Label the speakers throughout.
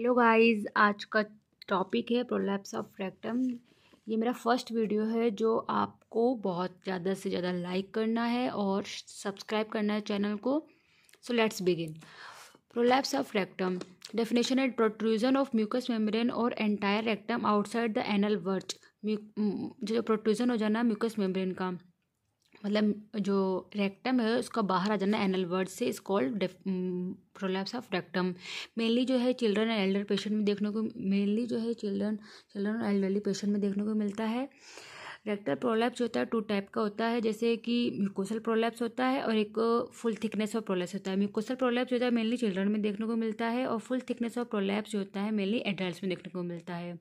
Speaker 1: Hello guys आज का topic है प्रोलैप्स ऑफ रेक्टम ये मेरा फर्स्ट वीडियो है जो आपको बहुत ज़्यादा से ज़्यादा लाइक करना है और सब्सक्राइब करना है चैनल को so let's begin prolapse of rectum definition है प्रोट्रूजन ऑफ म्यूकस मेम्ब्रेन और entire rectum outside the anal verge जो प्रोट्रूजन हो जाना म्यूकस मेम्ब्रेन का मतलब जो रेक्टम है उसका बाहर आ जाना एनल वर्ड से is called prolapse of rectum mainly जो है चिल्ड्रन एंड एल्डर पेशेंट में देखने को मेनली जो है चिल्ड्रन चिल्ड्रन और एल्डरली पेशेंट में देखने को मिलता है रेक्टल प्रोलैप्स जो होता है टू टाइप का होता है जैसे कि म्यूकोसल प्रोलैप्स होता है और एक फुल थिकनेस ऑफ प्रोलैप्स होता है म्यूकोसल प्रोलैप्स जो होता है मेनली चिल्ड्रन में देखने को मिलता है और फुल थिकनेस ऑफ प्रोलैप्स जो होता है मेनली एडल्ट में देखने को मिलता है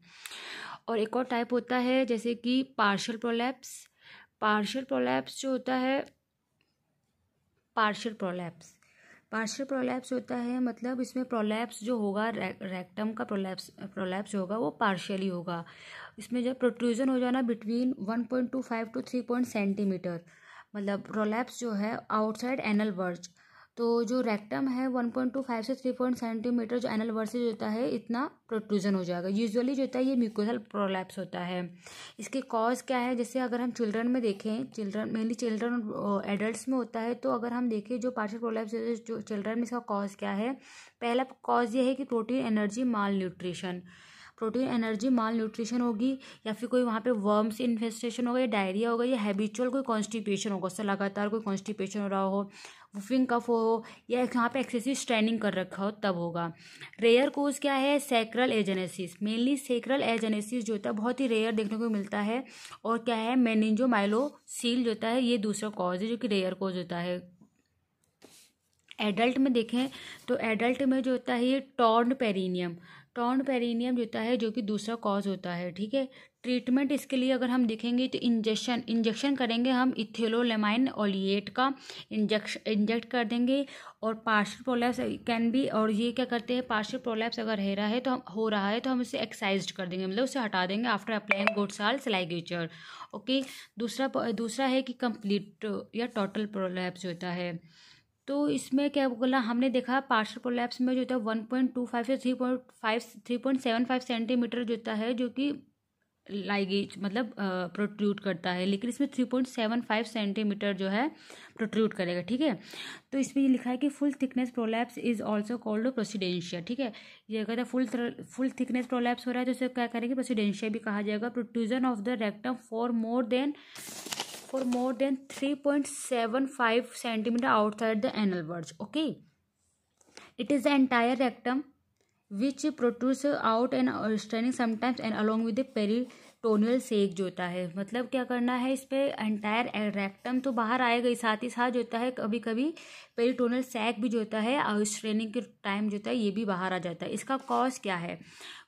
Speaker 1: और एक और टाइप होता है जैसे कि पार्शल प्रोलैप्स पार्शियल प्रोलैप्स जो होता है पार्शल प्रोलैप्स पार्शियल प्रोलैप्स होता है मतलब इसमें प्रोलैप्स जो होगा रे, रेक्टम का प्रोलैप्स प्रोलैप्स होगा वो पार्शियली होगा इसमें जब प्रोट्रूजन हो जाना between one point two five two three point centimetre मतलब प्रोलैप्स जो है आउटसाइड एनल वर्ज तो जो रेक्टम है 1.25 से पॉइंट सेंटीमीटर जो एनल वर्सेज होता है इतना प्रोट्रूजन हो जाएगा यूजुअली जो होता है ये म्यूकोसल प्रोलैप्स होता है इसके कॉज क्या है जैसे अगर हम चिल्ड्रन में देखें चिल्ड्रन मेनली चिल्ड्रन एडल्ट्स में होता है तो अगर हम देखें जो पार्शल प्रोलैप्स जो चिल्ड्रन में इसका कॉज क्या है पहला कॉज ये है कि protein energy malnutrition protein energy malnutrition होगी या फिर कोई वहाँ पे वर्म्स इन्फेस्टेशन होगा या डायरिया होगा या हैबिचुअल कोई कॉन्स्टिपेशन होगा उससे लगातार कोई कॉन्स्टिपेशन हो रहा हो वूफिंग कफ हो या यहाँ पे एक्सेसिव स्ट्रेनिंग कर रखा हो तब होगा रेयर कोज क्या है sacral agenesis mainly sacral agenesis जो होता है बहुत ही रेयर देखने को मिलता है और क्या है मेनिंजो माइलोसील जो होता है ये दूसरा कॉज है जो कि रेयर कोज होता है एडल्ट में देखें तो एडल्ट में जो होता है ये टॉर्न पेरीनियम टॉन्ड पेरिनियम होता है जो कि दूसरा कॉज होता है ठीक है ट्रीटमेंट इसके लिए अगर हम देखेंगे तो इंजेक्शन इंजेक्शन करेंगे हम इथेलोलेमाइन ओलिएट का इंजेक्शन इंजेक्ट कर देंगे और पार्शल प्रोलैप्स कैन बी और ये क्या करते हैं पार्शल प्रोलैप्स अगर है रहा है तो हम हो रहा है तो हम उसे एक्साइज कर देंगे मतलब उसे हटा देंगे आफ्टर अप्लाइंग गुड साल सलाइगेचर ओके दूसरा दूसरा है कि कंप्लीट या टोटल प्रोलैप्स होता है तो इसमें क्या बोला हमने देखा पार्शल प्रोलैप्स में जो होता है वन पॉइंट टू फाइव से three point five three point seven five centimetre जो होता है जो कि लाइगेज मतलब प्रोट्रूट करता है लेकिन इसमें three point seven five centimetre जो है प्रोट्रूट करेगा ठीक है तो इसमें ये लिखा है कि full thickness prolapse is also called procidentia ठीक है ये कहता है फुल फुल थिकनेस प्रोलैप्स हो रहा है तो इसे क्या करेंगे प्रोसीडेंशिया भी कहा जाएगा protrusion of the rectum for more than for more than 3.75 centimeter outside the anal verge okay it is the entire rectum which protrudes out and extending sometimes and along with the peri tonal sac जो होता है मतलब क्या करना है इस पर entire rectum तो बाहर आएगा ही साथ ही साथ जो होता है कभी कभी टोनल सैक भी जो होता है और स्ट्रेनिंग के टाइम जो होता है ये भी बाहर आ जाता है इसका कॉज क्या है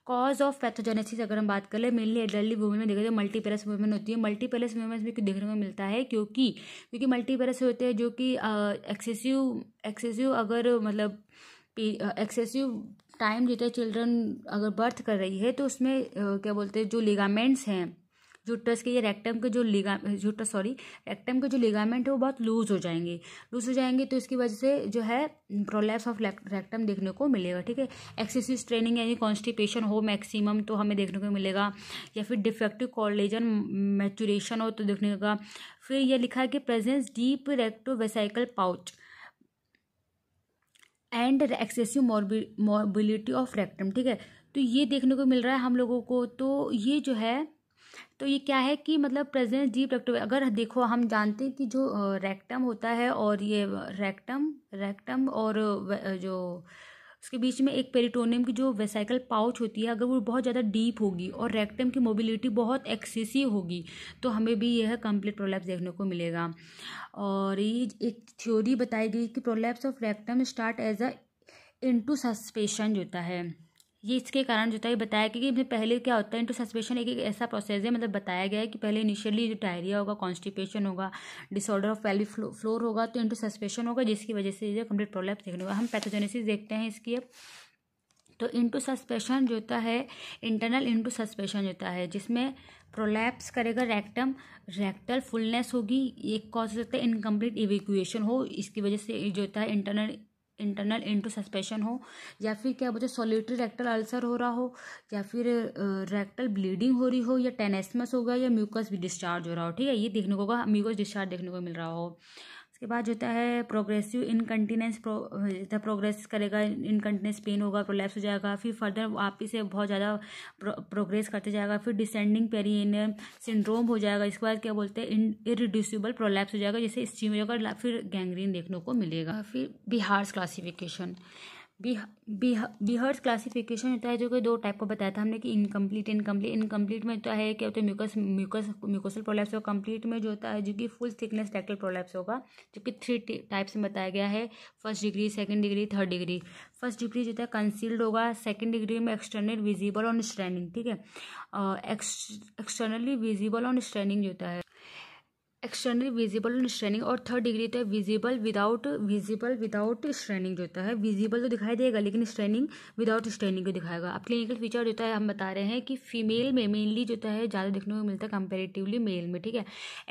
Speaker 1: कॉज ऑफ पैथोजेनेसिस अगर हम बात कर ले मेनली एडल्टी वुमेन में देखा जाए मल्टीपेरस वुमेन होती है मल्टीपेरस वुमेन में देखने को मिलता है क्योंकि क्योंकि मल्टीपेरस होते हैं जो कि एक्सेसिव एक्सेसिव अगर मतलब एक्सेसिव टाइम लेटर चिल्ड्रन अगर बर्थ कर रही है तो उसमें क्या बोलते हैं जो लिगामेंट्स हैं जूटस के ये रेक्टम के जो लिगा जूटस सॉरी रेक्टम के जो लिगामेंट है वो बहुत लूज हो जाएंगे लूज हो जाएंगे तो इसकी वजह से जो है प्रोलैप्स ऑफ रेक्टम देखने को मिलेगा ठीक है एक्सेसिव स्ट्रेनिंग यानी कॉन्स्टिपेशन हो मैक्सिमम तो हमें देखने को मिलेगा या फिर डिफेक्टिव कॉलेजन मैचुरेशन हो तो देखने का फिर यह लिखा है कि presence deep rectovesical pouch and excessive mobility of rectum ठीक है तो ये देखने को मिल रहा है हम लोगों को तो ये जो है तो ये क्या है कि मतलब प्रेजेंस डीप रेक्टम अगर देखो हम जानते हैं कि जो रेक्टम होता है और ये रेक्टम रेक्टम और जो उसके बीच में एक पेरिटोनियम की जो वेसाइकल पाउच होती है अगर वो बहुत ज़्यादा डीप होगी और रेक्टम की मोबिलिटी बहुत एक्सेसिव होगी तो हमें भी यह कंप्लीट प्रोलैप्स देखने को मिलेगा और ये एक थ्योरी बताई गई कि prolapse of rectum start as a intussusception होता है ये इसके कारण जो था बताया बताया कि, कि मतलब पहले क्या होता है इंटू सस्पेशन एक, एक ऐसा प्रोसेस है मतलब बताया गया है कि पहले इनिशियली जो डायरिया होगा कॉन्स्टिपेशन होगा डिसऑर्डर ऑफ वेल्वी फ्लोर होगा तो इंटू सस्पेशन होगा जिसकी वजह से जो कंप्लीट प्रॉब्लम देखने होगा हम पैथोजेनेसिस देखते हैं इसकी अब तो इंटू सस्पेशन जो होता है इंटरनल इंटू सस्पेशन होता है जिसमें प्रोलैप्स करेगा रेक्टम रेक्टल फुलनेस होगी एक कॉज होता है इनकम्प्लीट इवेक्यूएशन हो इसकी वजह से जो होता है इंटरनल इंटरनल इंटू सस्पेशन हो या फिर क्या बोलते सोलिटरी रेक्टल अल्सर हो रहा हो या फिर रेक्टल ब्लीडिंग हो रही हो या टेनेसमस हो गया या म्यूकस भी डिस्चार्ज हो रहा हो ठीक है ये देखने को होगा म्यूकस डिस्चार्ज देखने को मिल रहा हो उसके बाद जो है प्रोग्रेसिव इनकन्टीनेंस प्रो प्रोग्रेस करेगा इनकन्टीनेंस पेन होगा प्रोलैप्स हो जाएगा फिर फर्दर आप इसे बहुत ज़्यादा प्रो, प्रोग्रेस करते जाएगा फिर डिसेंडिंग पेरिन सिंड्रोम हो जाएगा इसके बाद क्या बोलते हैं इन इरिड्यूसिबल प्रोलैप्स हो जाएगा जैसे स्टीम जाएगा फिर गैंग्रीन देखने को मिलेगा फिर बिहार्स क्लासिफिकेशन बिहर्स क्लासिफिकेशन होता है जो कि दो टाइप को बताया था हमने कि इनकम्प्लीट इनकम्प्लीट इनकम्प्लीट में होता तो है क्या होता है म्यूकस म्यूकस म्यूकोसल प्रोलैप्स होगा कम्प्लीट में जो होता है जो कि फुल थिकनेस टैक्टल प्रोलैप्स होगा जो कि थ्री टाइप्स में बताया गया है first degree second degree third degree first degree जो होता है कंसील्ड होगा सेकेंड डिग्री में एक्सटर्नल विजिबल ऑन स्ट्रेनिंग ठीक है एक्सटर्नली विजिबल ऑन स्ट्रेनिंग जो होता है एक्सटर्नली विजिबल एंड स्ट्रेनिंग और थर्ड डिग्री होता है visible without visible without straining जो होता है विजिबल तो दिखाई देगा लेकिन स्ट्रेनिंग विदाउट स्ट्रेनिंग को दिखाएगा अब क्लिनिकल फीचर जो है हम बता रहे हैं कि फीमेल में मेनली जो है ज़्यादा देखने को मिलता है कंपेरेटिवली मेल में ठीक है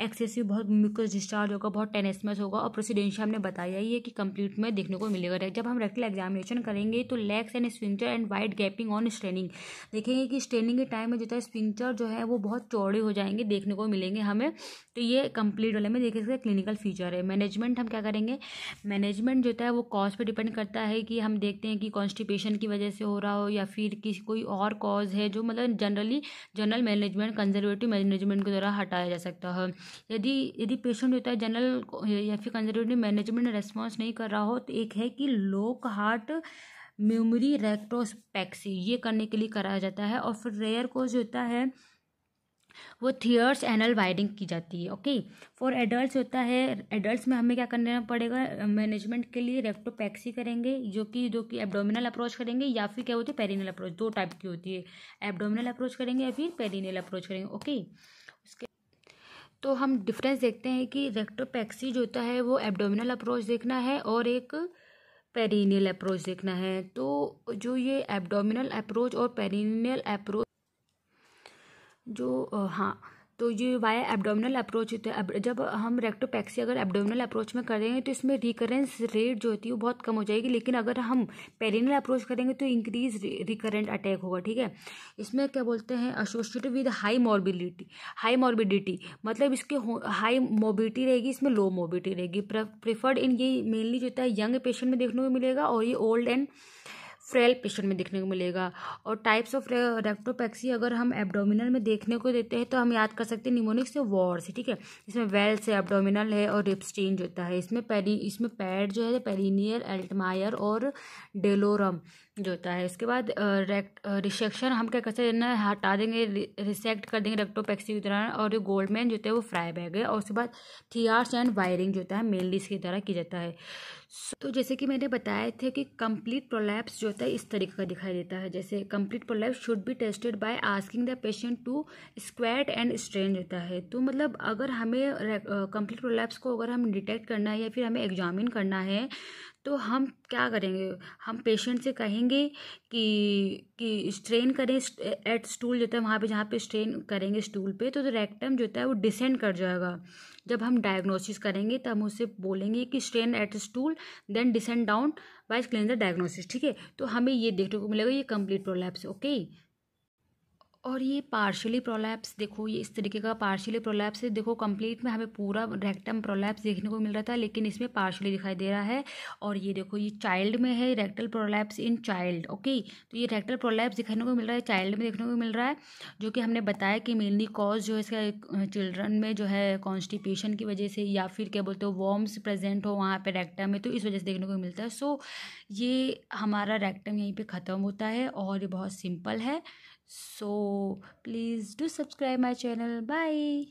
Speaker 1: एक्सेसिव बहुत म्यूकस डिस्चार्ज होगा बहुत टेनेसमस होगा और प्रोसीडेंशिया हमने बताया ही है कि कंप्लीट में देखने को मिलेगा तो जब हम रेक्टल एग्जामिनेशन करेंगे तो lax and sphincter and wide gaping on straining देखेंगे कि स्ट्रेनिंग के टाइम में जो है स्पिंचर जो है वो बहुत चौड़े हो जाएंगे देखने को मिलेंगे हमें तो ये कंप्लीट वाले में देख सकते हैं क्लिनिकल फीचर है मैनेजमेंट हम क्या करेंगे मैनेजमेंट जो होता है वो कॉज पर डिपेंड करता है कि हम देखते हैं कि कॉन्स्टिपेशन की वजह से हो रहा हो या फिर किसी कोई और कॉज है जो मतलब generally general management conservative management के द्वारा हटाया जा सकता है यदि यदि पेशेंट होता है जनरल या फिर कंजर्वेटिव मैनेजमेंट रेस्पॉन्स नहीं कर रहा हो तो एक है कि लोक हार्ट मेमोरी रेक्टोस्पैक्सी ये करने के लिए कराया जाता है और फिर रेयर कोज होता है वो थियर्स एनल वाइडिंग की जाती है ओके फॉर एडल्ट होता है एडल्ट में हमें क्या करना पड़ेगा मैनेजमेंट के लिए रेक्टोपैक्सी करेंगे जो कि जो कि एब्डोमिनल अप्रोच करेंगे या फिर क्या होती है पेरिनल अप्रोच दो टाइप की होती है एब्डोमिनल अप्रोच करेंगे या फिर पेरिनल अप्रोच करेंगे ओके उसके तो हम डिफरेंस देखते हैं कि रेक्टोपैक्सी जो होता है वो एबडोमिनल अप्रोच देखना है और एक पेरिनियल अप्रोच देखना है तो जो ये एबडोमिनल अप्रोच और पेरिनियल अप्रोच जो हाँ तो ये वाया एबडोमिनल अप्रोच होता है जब हम रेक्टोपैक्सी अगर एबडोमिनल अप्रोच में करेंगे तो इसमें रिकरेंस रेट जो होती है वो बहुत कम हो जाएगी लेकिन अगर हम पेरिनल अप्रोच करेंगे तो इंक्रीज रिकरेंट अटैक होगा ठीक है इसमें क्या बोलते हैं associated with high morbility high morbidity मतलब इसके हाई मोबिलिटी रहेगी इसमें लो मोबिलिटी रहेगी प्रेफर्ड इन ये मेनली जो होता है यंग पेशेंट में देखने को मिलेगा और ये ओल्ड एंड फ्रेल पेशेंट में देखने को मिलेगा और टाइप्स ऑफ रेक्टोपैक्सी अगर हम एबडोमिनल में देखने को देते हैं तो हम याद कर सकते हैं निमोनिक से वॉर्स से ठीक है इसमें वेल्स है एबडोमिनल है और रिप्स चेंज होता है इसमें पेरी इसमें पैड जो है पेरीनियर एल्टमायर और डेलोरम जो होता है उसके बाद रेक्ट रिसेक्शन हम क्या करते हैं ना हटा देंगे रिसेक्ट कर देंगे रेक्टोपैक्सी की तरह और जो गोल्ड मैन जो है वो फ्राई बैग है और उसके बाद थियार्स एंड वायरिंग जो होता है मेनली इसकी तरह किया जाता है तो जैसे कि मैंने बताया थे कि कंप्लीट प्रोलैप्स जो होता है इस तरीके का दिखाई देता है जैसे complete prolapse should be tested by asking the patient to squat and strain होता है तो मतलब अगर हमें कंप्लीट प्रोलैप्स को अगर हम डिटेक्ट करना है या फिर हमें एग्जामिन करना है तो हम क्या करेंगे हम पेशेंट से कहेंगे कि कि स्ट्रेन करें एट स्टूल जो है वहाँ पे जहाँ पे स्ट्रेन करेंगे स्टूल पे तो, रेक्टम जो है वो डिसेंड कर जाएगा जब हम डायग्नोसिस करेंगे तो हम उसे बोलेंगे कि strain at stool then descend down wise clean diagnosis ठीक है तो हमें ये देखने को मिलेगा ये कंप्लीट प्रोलैप्स ओके और ये पार्शियली प्रोलैप्स देखो ये इस तरीके का पार्शियली प्रोलैप्स है देखो कंप्लीट में हमें पूरा रेक्टम प्रोलैप्स देखने को मिल रहा था लेकिन इसमें पार्शियली दिखाई दे रहा है और ये देखो ये चाइल्ड में है rectal prolapse in child okay तो ये रेक्टल प्रोलैप्स दिखाने को मिल रहा है चाइल्ड में देखने को मिल रहा है जो कि हमने बताया कि मेनली कॉज जो है इसका चिल्ड्रन में जो है कॉन्स्टिपेशन की वजह से या फिर क्या बोलते हो वॉर्म्स प्रेजेंट हो वहाँ पर रेक्टम में तो इस वजह से देखने को मिलता है सो ये हमारा रेक्टम यहीं पर ख़त्म होता है और ये बहुत सिंपल है So, please do subscribe my channel. Bye.